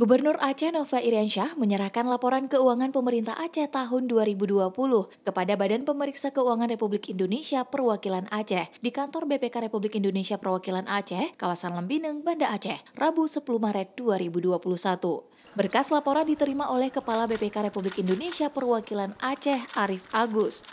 Gubernur Aceh Nova Iriansyah menyerahkan laporan keuangan pemerintah Aceh tahun 2020 kepada Badan Pemeriksa Keuangan Republik Indonesia Perwakilan Aceh di kantor BPK Republik Indonesia Perwakilan Aceh, kawasan Lembineng, Banda Aceh, Rabu 10 Maret 2021. Berkas laporan diterima oleh Kepala BPK Republik Indonesia Perwakilan Aceh Arif Agus.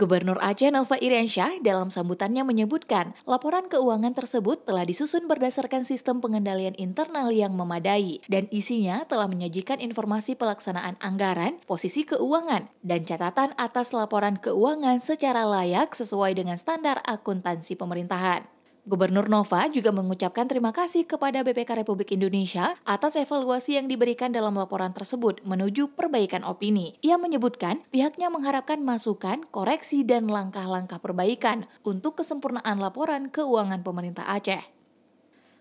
Gubernur Aceh Nova Iriansyah dalam sambutannya menyebutkan laporan keuangan tersebut telah disusun berdasarkan sistem pengendalian internal yang memadai dan isinya telah menyajikan informasi pelaksanaan anggaran, posisi keuangan, dan catatan atas laporan keuangan secara layak sesuai dengan standar akuntansi pemerintahan. Gubernur Nova juga mengucapkan terima kasih kepada BPK Republik Indonesia atas evaluasi yang diberikan dalam laporan tersebut menuju perbaikan opini. Ia menyebutkan pihaknya mengharapkan masukan, koreksi, dan langkah-langkah perbaikan untuk kesempurnaan laporan keuangan pemerintah Aceh.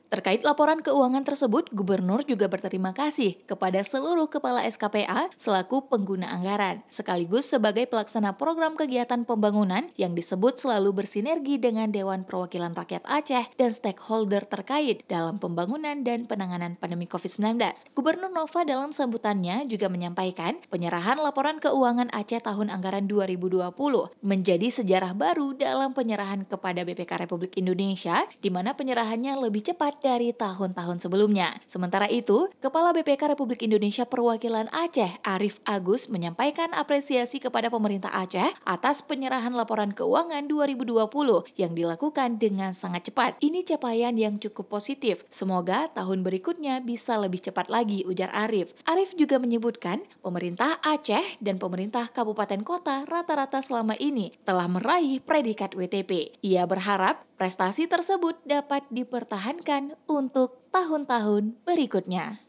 Terkait laporan keuangan tersebut, Gubernur juga berterima kasih kepada seluruh kepala SKPA selaku pengguna anggaran, sekaligus sebagai pelaksana program kegiatan pembangunan yang disebut selalu bersinergi dengan Dewan Perwakilan Rakyat Aceh dan stakeholder terkait dalam pembangunan dan penanganan pandemi COVID-19. Gubernur Nova dalam sambutannya juga menyampaikan penyerahan laporan keuangan Aceh tahun anggaran 2020 menjadi sejarah baru dalam penyerahan kepada BPK Republik Indonesia, di mana penyerahannya lebih cepat dari tahun-tahun sebelumnya. Sementara itu, Kepala BPK Republik Indonesia Perwakilan Aceh, Arif Agus, menyampaikan apresiasi kepada pemerintah Aceh atas penyerahan laporan keuangan 2020 yang dilakukan dengan sangat cepat. Ini capaian yang cukup positif. Semoga tahun berikutnya bisa lebih cepat lagi, ujar Arif. Arif juga menyebutkan, pemerintah Aceh dan pemerintah kabupaten kota rata-rata selama ini telah meraih predikat WTP. Ia berharap prestasi tersebut dapat dipertahankan untuk tahun-tahun berikutnya.